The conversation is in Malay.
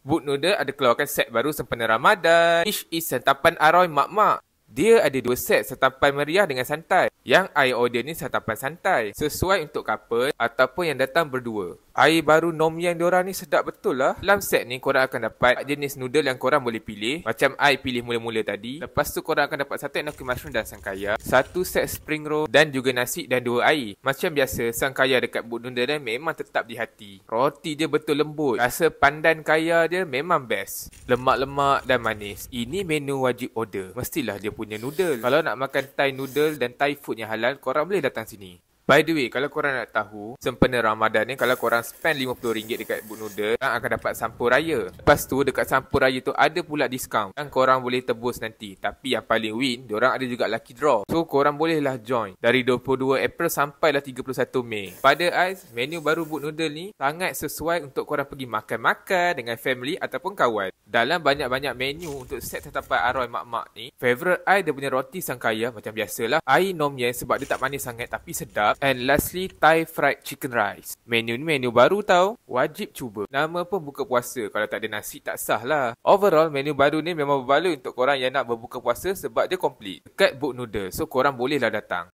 Wood Noodle ada keluarkan set baru sempena Ramadan. Ish is santapan aroi mak-mak. Dia ada dua set santapan meriah dengan santai. Yang air order ni santapan santai. Sesuai untuk couple ataupun yang datang berdua. Air baru nom yang diorang ni sedap betul lah. Dalam set ni korang akan dapat jenis noodle yang korang boleh pilih. Macam air pilih mula-mula tadi. Lepas tu korang akan dapat satu enoki mushroom dan sangkaya. Satu set spring roll dan juga nasi dan dua air. Macam biasa sangkaya dekat buk noodle dia memang tetap di hati. Roti dia betul lembut. Rasa pandan kaya dia memang best. Lemak-lemak dan manis. Ini menu wajib order. Mestilah dia punya noodle. Kalau nak makan Thai noodle dan Thai food yang halal, korang boleh datang sini. By the way, kalau korang nak tahu, sempena Ramadan ni, kalau korang spend RM50 dekat Ibu Nuda, korang akan dapat Sampuraya. Lepas tu, dekat Sampuraya tu ada pula diskaun yang korang boleh tebus nanti. Tapi yang paling win, diorang ada juga lucky draw. So, korang bolehlah join dari 22 April sampai sampailah 31 Mei. Pada AIS, menu baru Ibu Nuda ni sangat sesuai untuk korang pergi makan-makan dengan family ataupun kawan. Dalam banyak-banyak menu untuk set tetapan arwah mak-mak ni, favourite AIS dia punya roti sangkaya kaya macam biasalah. Air nom sebab dia tak manis sangat tapi sedap. And lastly, Thai Fried Chicken Rice. Menu ni menu baru tau. Wajib cuba. Nama pun buka puasa. Kalau tak ada nasi, tak sah lah. Overall, menu baru ni memang berbaloi untuk korang yang nak berbuka puasa sebab dia komplit Dekat Book Noodle. So, korang bolehlah datang.